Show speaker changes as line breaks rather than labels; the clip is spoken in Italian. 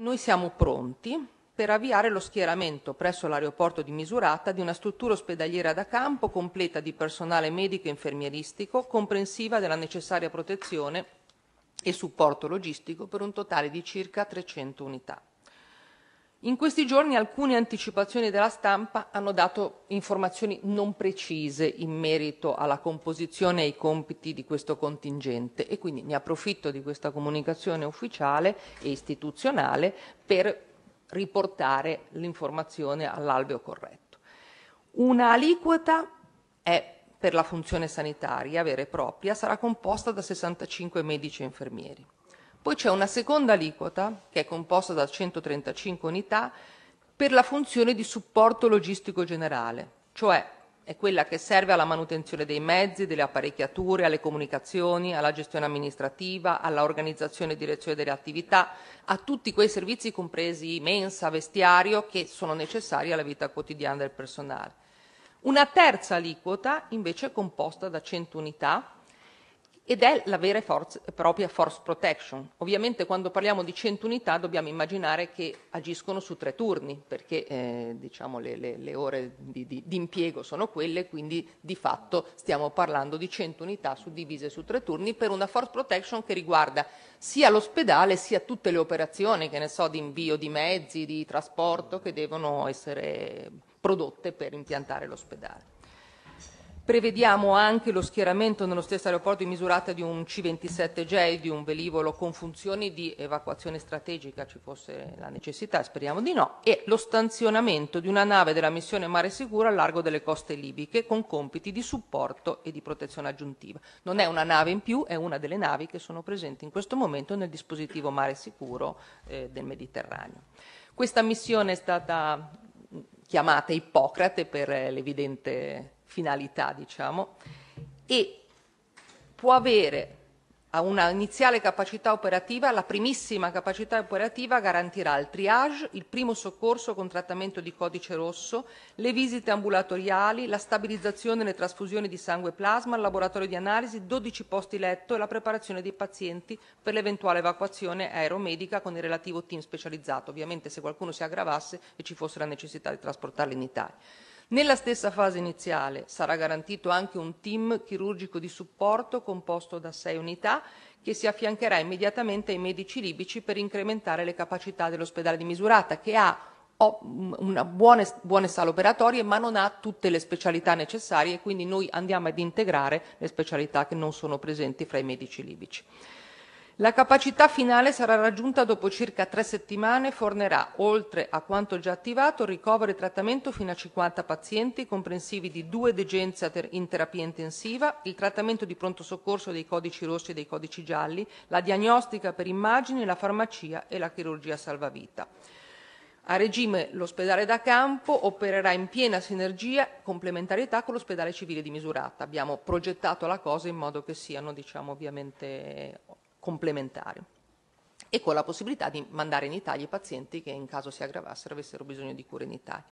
Noi siamo pronti per avviare lo schieramento presso l'aeroporto di Misurata di una struttura ospedaliera da campo completa di personale medico e infermieristico, comprensiva della necessaria protezione e supporto logistico per un totale di circa 300 unità. In questi giorni alcune anticipazioni della stampa hanno dato informazioni non precise in merito alla composizione e ai compiti di questo contingente e quindi ne approfitto di questa comunicazione ufficiale e istituzionale per riportare l'informazione all'alveo corretto. Una aliquota è per la funzione sanitaria vera e propria sarà composta da 65 medici e infermieri. Poi c'è una seconda aliquota, che è composta da 135 unità, per la funzione di supporto logistico generale, cioè è quella che serve alla manutenzione dei mezzi, delle apparecchiature, alle comunicazioni, alla gestione amministrativa, all'organizzazione e direzione delle attività, a tutti quei servizi compresi mensa, vestiario, che sono necessari alla vita quotidiana del personale. Una terza aliquota invece è composta da 100 unità ed è la vera e propria force protection. Ovviamente quando parliamo di 100 unità dobbiamo immaginare che agiscono su tre turni, perché eh, diciamo, le, le, le, ore di, di, di, impiego sono quelle, quindi di fatto stiamo parlando di 100 unità suddivise su tre turni per una force protection che riguarda sia l'ospedale sia tutte le operazioni, che ne so, di invio di mezzi, di trasporto che devono essere prodotte per impiantare l'ospedale. Prevediamo anche lo schieramento nello stesso aeroporto in misurata di un C-27J, di un velivolo con funzioni di evacuazione strategica, ci fosse la necessità, speriamo di no, e lo stanzionamento di una nave della missione Mare Sicuro a largo delle coste libiche con compiti di supporto e di protezione aggiuntiva. Non è una nave in più, è una delle navi che sono presenti in questo momento nel dispositivo Mare Sicuro eh, del Mediterraneo. Questa missione è stata chiamata Ippocrate per eh, l'evidente finalità, diciamo, e può avere una iniziale capacità operativa, la primissima capacità operativa garantirà il triage, il primo soccorso con trattamento di codice rosso, le visite ambulatoriali, la stabilizzazione e le trasfusioni di sangue e plasma, il laboratorio di analisi, 12 posti letto e la preparazione dei pazienti per l'eventuale evacuazione aeromedica con il relativo team specializzato, ovviamente se qualcuno si aggravasse e ci fosse la necessità di trasportarli in Italia. Nella stessa fase iniziale sarà garantito anche un team chirurgico di supporto composto da sei unità che si affiancherà immediatamente ai medici libici per incrementare le capacità dell'ospedale di Misurata che ha mm, buone, buone sale operatorie ma non ha tutte le specialità necessarie e quindi noi andiamo ad integrare le specialità che non sono presenti fra i medici libici. La capacità finale sarà raggiunta dopo circa tre settimane e fornerà, oltre a quanto già attivato, ricovero e trattamento fino a 50 pazienti, comprensivi di due degenze in terapia intensiva, il trattamento di pronto soccorso dei codici rossi e dei codici gialli, la diagnostica per immagini, la farmacia e la chirurgia salvavita. A regime l'ospedale da campo opererà in piena sinergia e complementarietà con l'ospedale civile di Misurata. Abbiamo progettato la cosa in modo che siano diciamo, ovviamente complementari e con la possibilità di mandare in Italia i pazienti che in caso si aggravassero avessero bisogno di cure in Italia.